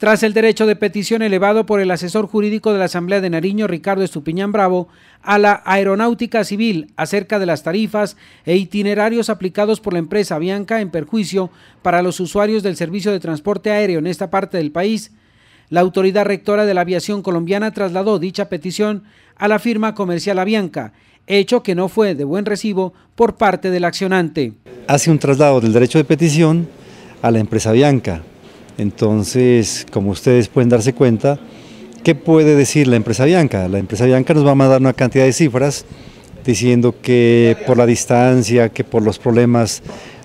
Tras el derecho de petición elevado por el asesor jurídico de la Asamblea de Nariño, Ricardo Estupiñán Bravo, a la Aeronáutica Civil acerca de las tarifas e itinerarios aplicados por la empresa Bianca en perjuicio para los usuarios del servicio de transporte aéreo en esta parte del país, la autoridad rectora de la aviación colombiana trasladó dicha petición a la firma comercial Avianca, hecho que no fue de buen recibo por parte del accionante. Hace un traslado del derecho de petición a la empresa Bianca entonces, como ustedes pueden darse cuenta, ¿qué puede decir la empresa Bianca? La empresa Bianca nos va a mandar una cantidad de cifras diciendo que por la distancia, que por los problemas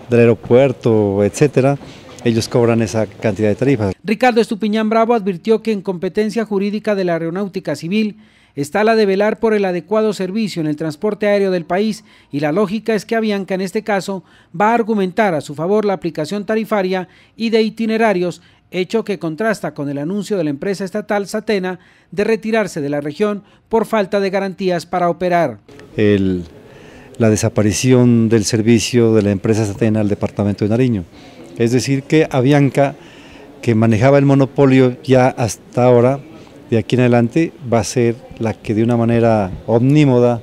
del aeropuerto, etcétera, ellos cobran esa cantidad de tarifas. Ricardo Estupiñán Bravo advirtió que en competencia jurídica de la aeronáutica civil está la de velar por el adecuado servicio en el transporte aéreo del país y la lógica es que Avianca en este caso va a argumentar a su favor la aplicación tarifaria y de itinerarios, hecho que contrasta con el anuncio de la empresa estatal Satena de retirarse de la región por falta de garantías para operar. la desaparición del servicio de la empresa Satena al departamento de Nariño. Es decir, que Avianca, que manejaba el monopolio ya hasta ahora, de aquí en adelante va a ser la que de una manera omnímoda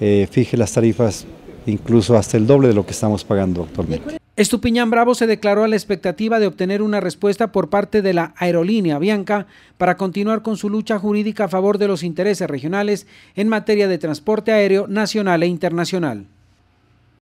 eh, fije las tarifas incluso hasta el doble de lo que estamos pagando actualmente. Estupiñán Bravo se declaró a la expectativa de obtener una respuesta por parte de la aerolínea Bianca para continuar con su lucha jurídica a favor de los intereses regionales en materia de transporte aéreo nacional e internacional.